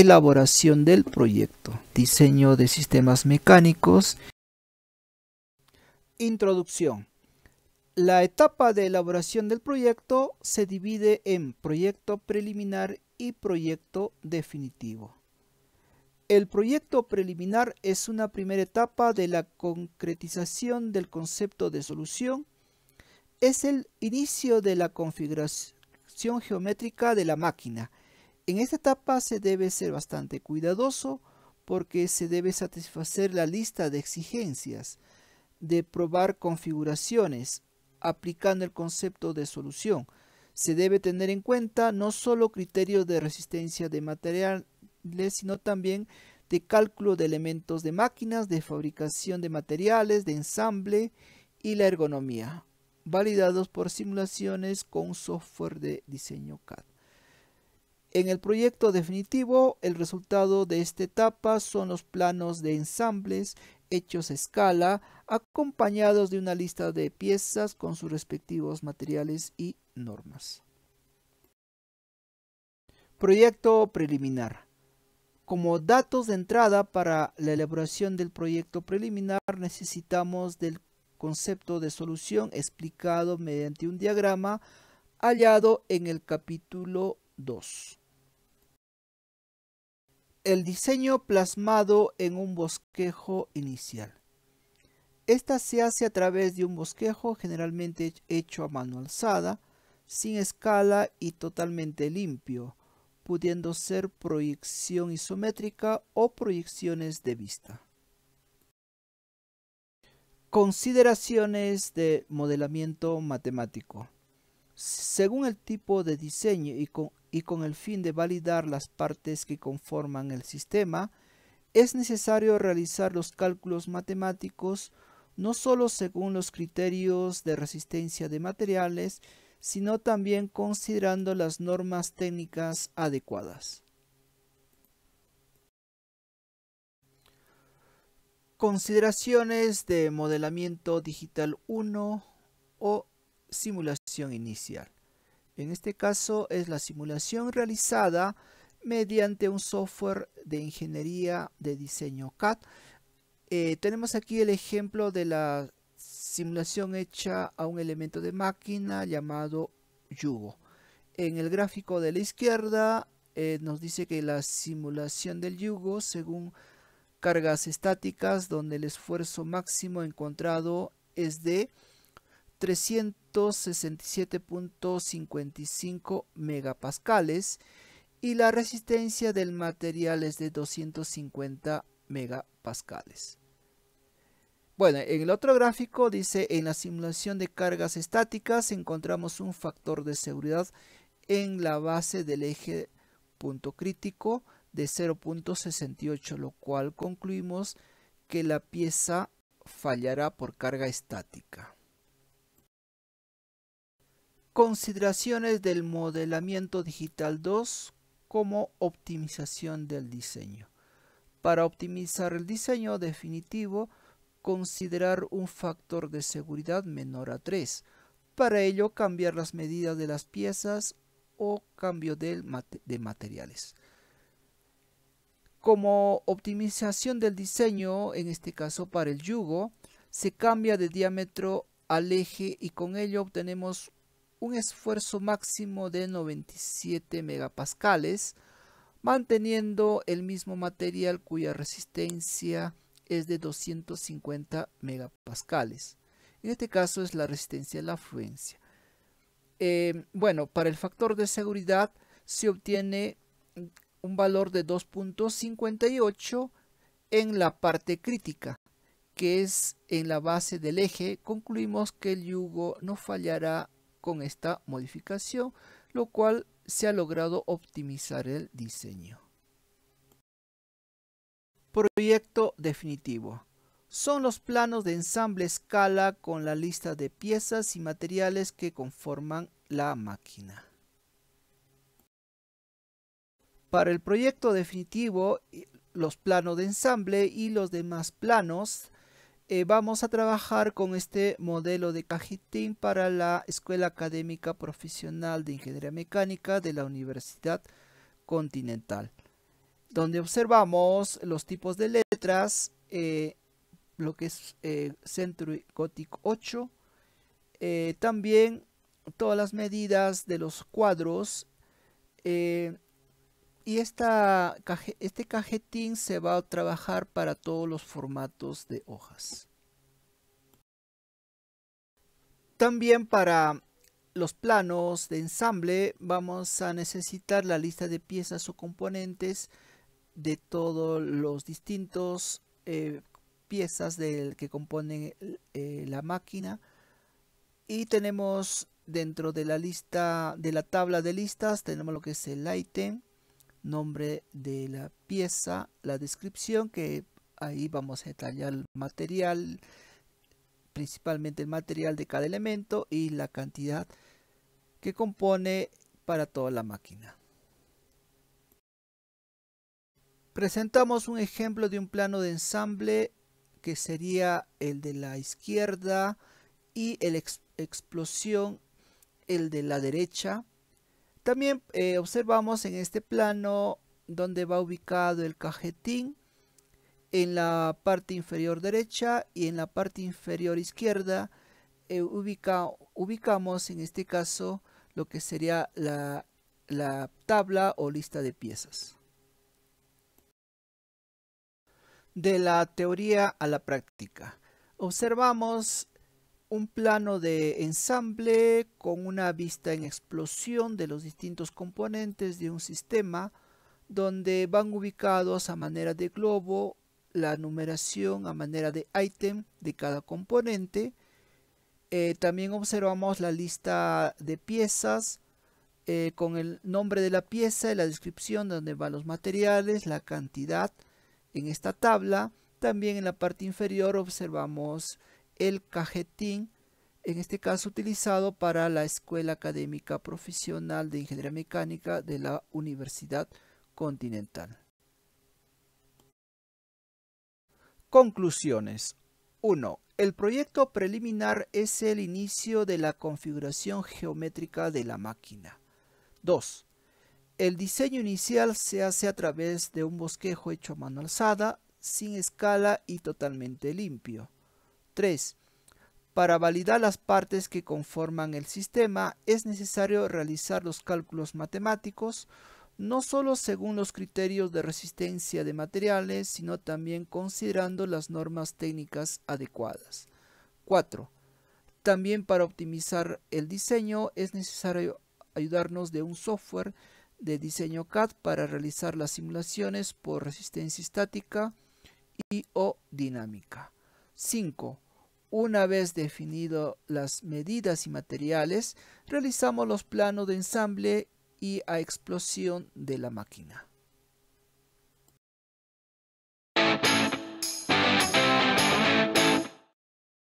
elaboración del proyecto, diseño de sistemas mecánicos. Introducción. La etapa de elaboración del proyecto se divide en proyecto preliminar y proyecto definitivo. El proyecto preliminar es una primera etapa de la concretización del concepto de solución. Es el inicio de la configuración geométrica de la máquina en esta etapa se debe ser bastante cuidadoso porque se debe satisfacer la lista de exigencias de probar configuraciones aplicando el concepto de solución. Se debe tener en cuenta no solo criterios de resistencia de materiales, sino también de cálculo de elementos de máquinas, de fabricación de materiales, de ensamble y la ergonomía, validados por simulaciones con software de diseño CAD. En el proyecto definitivo, el resultado de esta etapa son los planos de ensambles hechos a escala, acompañados de una lista de piezas con sus respectivos materiales y normas. Proyecto preliminar. Como datos de entrada para la elaboración del proyecto preliminar necesitamos del concepto de solución explicado mediante un diagrama hallado en el capítulo 2 el diseño plasmado en un bosquejo inicial. Esta se hace a través de un bosquejo generalmente hecho a mano alzada, sin escala y totalmente limpio, pudiendo ser proyección isométrica o proyecciones de vista. Consideraciones de modelamiento matemático. Según el tipo de diseño y con y con el fin de validar las partes que conforman el sistema, es necesario realizar los cálculos matemáticos no solo según los criterios de resistencia de materiales, sino también considerando las normas técnicas adecuadas. Consideraciones de modelamiento digital 1 o simulación inicial. En este caso es la simulación realizada mediante un software de ingeniería de diseño CAD. Eh, tenemos aquí el ejemplo de la simulación hecha a un elemento de máquina llamado yugo. En el gráfico de la izquierda eh, nos dice que la simulación del yugo según cargas estáticas donde el esfuerzo máximo encontrado es de 367.55 megapascales y la resistencia del material es de 250 megapascales. Bueno, en el otro gráfico dice en la simulación de cargas estáticas encontramos un factor de seguridad en la base del eje punto crítico de 0.68, lo cual concluimos que la pieza fallará por carga estática. Consideraciones del modelamiento digital 2 como optimización del diseño. Para optimizar el diseño definitivo, considerar un factor de seguridad menor a 3. Para ello, cambiar las medidas de las piezas o cambio de, materiales. Como optimización del diseño, en este caso para el yugo, se cambia de diámetro al eje y con ello obtenemos un esfuerzo máximo de 97 megapascales, manteniendo el mismo material cuya resistencia es de 250 megapascales. En este caso es la resistencia a la afluencia. Eh, bueno, para el factor de seguridad se obtiene un valor de 2.58 en la parte crítica, que es en la base del eje. Concluimos que el yugo no fallará con esta modificación, lo cual se ha logrado optimizar el diseño. Proyecto definitivo. Son los planos de ensamble escala con la lista de piezas y materiales que conforman la máquina. Para el proyecto definitivo, los planos de ensamble y los demás planos eh, vamos a trabajar con este modelo de cajitín para la Escuela Académica Profesional de Ingeniería Mecánica de la Universidad Continental, donde observamos los tipos de letras, eh, lo que es eh, Centro Century 8, también todas las medidas de los cuadros, y este cajetín se va a trabajar para todos los formatos de hojas. También para los planos de ensamble vamos a necesitar la lista de piezas o componentes de todos los distintos eh, piezas del que componen eh, la máquina y tenemos dentro de la lista de la tabla de listas tenemos lo que es el item nombre de la pieza, la descripción que ahí vamos a detallar el material, principalmente el material de cada elemento y la cantidad que compone para toda la máquina. Presentamos un ejemplo de un plano de ensamble que sería el de la izquierda y el explosión el de la derecha también eh, observamos en este plano donde va ubicado el cajetín en la parte inferior derecha y en la parte inferior izquierda eh, ubicamos en este caso lo que sería la tabla o lista de piezas. De la teoría a la práctica. Observamos un plano de ensamble con una vista en explosión de los distintos componentes de un sistema donde van ubicados a manera de globo la numeración a manera de ítem de cada componente. Eh, también observamos la lista de piezas eh, con el nombre de la pieza y la descripción donde van los materiales, la cantidad en esta tabla. También en la parte inferior observamos el cajetín, en este caso utilizado para la Escuela Académica Profesional de Ingeniería Mecánica de la Universidad Continental. Conclusiones 1. El proyecto preliminar es el inicio de la configuración geométrica de la máquina. 2. El diseño inicial se hace a través de un bosquejo hecho a mano alzada, sin escala y totalmente limpio. 3. Para validar las partes que conforman el sistema es necesario realizar los cálculos matemáticos, no solo según los criterios de resistencia de materiales, sino también considerando las normas técnicas adecuadas. 4. También para optimizar el diseño es necesario ayudarnos de un software de diseño CAD para realizar las simulaciones por resistencia estática y o dinámica. 5. Una vez definido las medidas y materiales, realizamos los planos de ensamble y a explosión de la máquina.